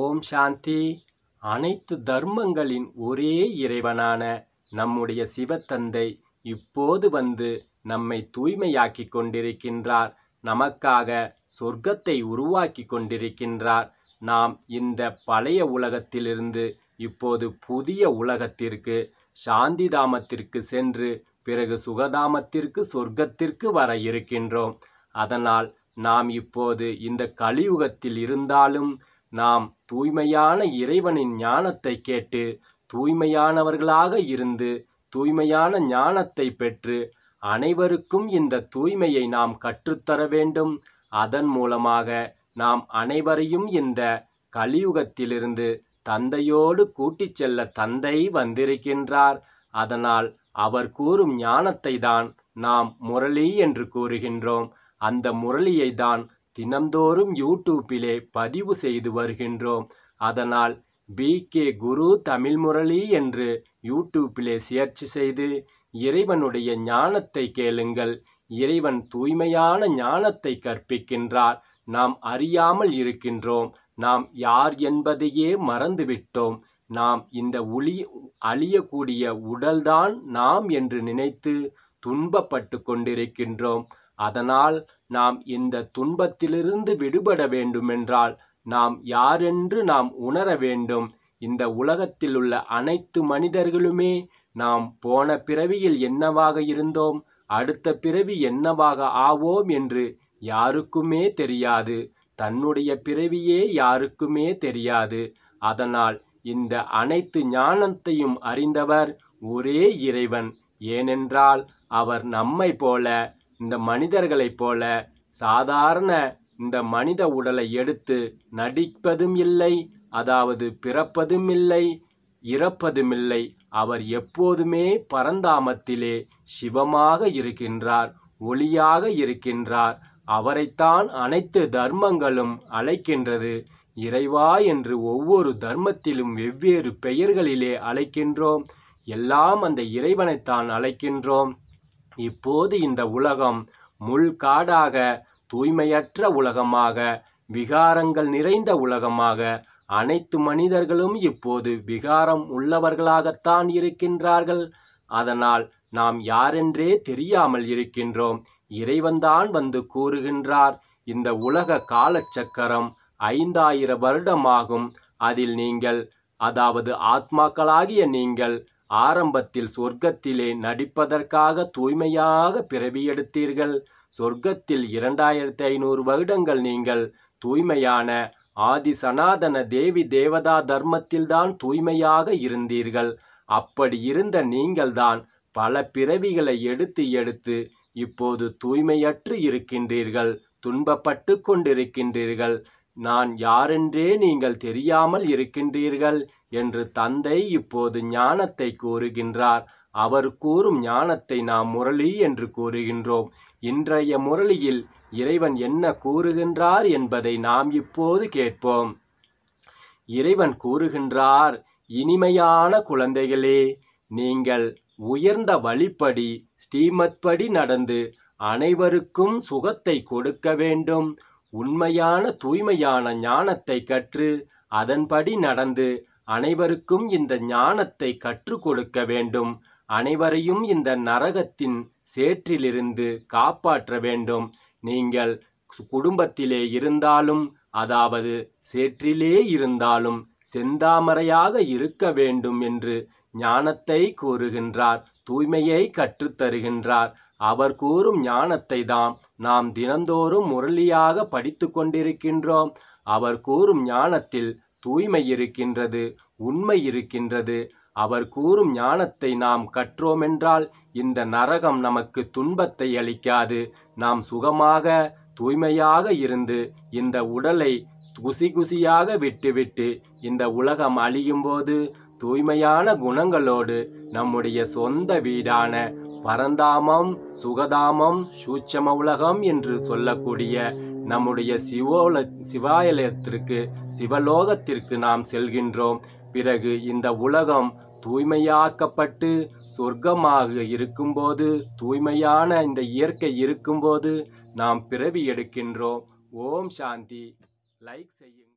ஓம் சாந்தி அனைத்து தர்மங்களின் ஒரே இறைவனான நம்முடைய சிவத்தந்தை இப்போது வந்து நம்மை தூய்மையாக்கி கொண்டிருக்கின்றார் நமக்காக சொர்க்கத்தை உருவாக்கி கொண்டிருக்கின்றார் நாம் இந்த பழைய உலகத்திலிருந்து இப்போது புதிய உலகத்திற்கு சாந்தி தாமத்திற்கு சென்று பிறகு சுகதாமத்திற்கு சொர்க்கத்திற்கு வர இருக்கின்றோம் அதனால் நாம் இப்போது இந்த கலியுகத்தில் இருந்தாலும் நாம் தூய்மையான இறைவனின் ஞானத்தை கேட்டு தூய்மையானவர்களாக இருந்து தூய்மையான ஞானத்தை பெற்று அனைவருக்கும் இந்த தூய்மையை நாம் கற்றுத்தர வேண்டும் அதன் மூலமாக நாம் அனைவரையும் இந்த கலியுகத்திலிருந்து தந்தையோடு கூட்டிச் செல்ல தந்தை வந்திருக்கின்றார் அதனால் அவர் கூறும் ஞானத்தை தான் நாம் முரளி என்று கூறுகின்றோம் அந்த முரளியை தான் தினம்தோறும் யூடியூப்பிலே பதிவு செய்து வருகின்றோம் அதனால் பி கே குரு தமிழ் முரளி என்று யூடியூப்பிலே சேர்ச்சி செய்து இறைவனுடைய ஞானத்தை கேளுங்கள் இறைவன் தூய்மையான ஞானத்தை கற்பிக்கின்றார் நாம் அறியாமல் இருக்கின்றோம் நாம் யார் என்பதையே மறந்துவிட்டோம் நாம் இந்த ஒளி அழியக்கூடிய உடல்தான் நாம் என்று நினைத்து துன்பப்பட்டு கொண்டிருக்கின்றோம் அதனால் நாம் இந்த துன்பத்திலிருந்து விடுபட வேண்டுமென்றால் நாம் யாரென்று நாம் உணர வேண்டும் இந்த உலகத்தில் உள்ள அனைத்து மனிதர்களுமே நாம் போன பிறவியில் என்னவாக இருந்தோம் அடுத்த பிறவி என்னவாக ஆவோம் என்று யாருக்குமே தெரியாது தன்னுடைய பிறவியே யாருக்குமே தெரியாது அதனால் இந்த அனைத்து ஞானத்தையும் அறிந்தவர் ஒரே இறைவன் ஏனென்றால் அவர் நம்மை போல இந்த மனிதர்களைப் போல சாதாரண இந்த மனித உடலை எடுத்து நடிப்பதும் இல்லை அதாவது பிறப்பதும் இல்லை இறப்பதுமில்லை அவர் எப்போதுமே பரந்தாமத்திலே சிவமாக இருக்கின்றார் ஒளியாக இருக்கின்றார் அவரைத்தான் அனைத்து தர்மங்களும் அழைக்கின்றது இறைவா என்று ஒவ்வொரு தர்மத்திலும் வெவ்வேறு பெயர்களிலே அழைக்கின்றோம் எல்லாம் அந்த இறைவனைத்தான் அழைக்கின்றோம் இப்போது இந்த உலகம் முள்காடாக தூய்மையற்ற உலகமாக விகாரங்கள் நிறைந்த உலகமாக அனைத்து மனிதர்களும் இப்போது விகாரம் உள்ளவர்களாகத்தான் இருக்கின்றார்கள் அதனால் நாம் யாரென்றே தெரியாமல் இருக்கின்றோம் இறைவன்தான் வந்து கூறுகின்றார் இந்த உலக காலச்சக்கரம் ஐந்தாயிரம் வருடமாகும் அதில் நீங்கள் அதாவது ஆத்மாக்களாகிய நீங்கள் ஆரம்பத்தில் சொர்க்கத்திலே நடிப்பதற்காக தூய்மையாக பிறவியெடுத்தீர்கள் சொர்க்கத்தில் இரண்டாயிரத்தி ஐநூறு வருடங்கள் நீங்கள் தூய்மையான ஆதி சனாதன தேவி தேவதா தர்மத்தில்தான் தூய்மையாக இருந்தீர்கள் அப்படி இருந்த நீங்கள்தான் பல பிறவிகளை எடுத்து எடுத்து இப்போது தூய்மையற்று இருக்கின்றீர்கள் துன்பப்பட்டு கொண்டிருக்கின்றீர்கள் நான் யாரென்றே நீங்கள் தெரியாமல் இருக்கின்றீர்கள் என்று தந்தை இப்போது ஞானத்தை கூறுகின்றார் அவர் கூறும் ஞானத்தை நாம் முரளி என்று கூறுகின்றோம் இன்றைய முரளியில் இறைவன் என்ன கூறுகின்றார் என்பதை நாம் இப்போது கேட்போம் இறைவன் கூறுகின்றார் இனிமையான குழந்தைகளே நீங்கள் உயர்ந்த வழிப்படி ஸ்ரீமத்படி நடந்து அனைவருக்கும் சுகத்தை கொடுக்க வேண்டும் உண்மையான தூய்மையான ஞானத்தை கற்று அதன்படி நடந்து அனைவருக்கும் இந்த ஞானத்தை கற்றுக் கொடுக்க வேண்டும் அனைவரையும் இந்த நரகத்தின் சேற்றிலிருந்து காப்பாற்ற வேண்டும் நீங்கள் குடும்பத்திலே இருந்தாலும் அதாவது சேற்றிலே இருந்தாலும் செந்தாமரையாக இருக்க வேண்டும் என்று ஞானத்தை கூறுகின்றார் தூய்மையை கற்றுத்தருகின்றார் அவர் கூறும் ஞானத்தை தாம் நாம் தினந்தோறும் முரளியாக படித்து கொண்டிருக்கின்றோம் அவர் கூறும் ஞானத்தில் தூய்மை இருக்கின்றது உண்மை இருக்கின்றது அவர் கூறும் ஞானத்தை நாம் கற்றோமென்றால் இந்த நரகம் நமக்கு துன்பத்தை அளிக்காது நாம் சுகமாக தூய்மையாக இருந்து இந்த உடலை குசி குசியாக விட்டுவிட்டு இந்த உலகம் அழியும் போது தூய்மையான குணங்களோடு நம்முடைய சொந்த வீடான பரந்தாமம் சுகதாமம் சூட்சம உலகம் என்று சொல்லக்கூடிய நம்முடைய சிவோல சிவாலயத்திற்கு சிவலோகத்திற்கு நாம் செல்கின்றோம் பிறகு இந்த உலகம் தூய்மையாக்கப்பட்டு சொர்க்கமாக இருக்கும்போது தூய்மையான இந்த இயற்கை இருக்கும்போது நாம் பிறவி எடுக்கின்றோம் ஓம் சாந்தி லைக் செய்யுங்கள்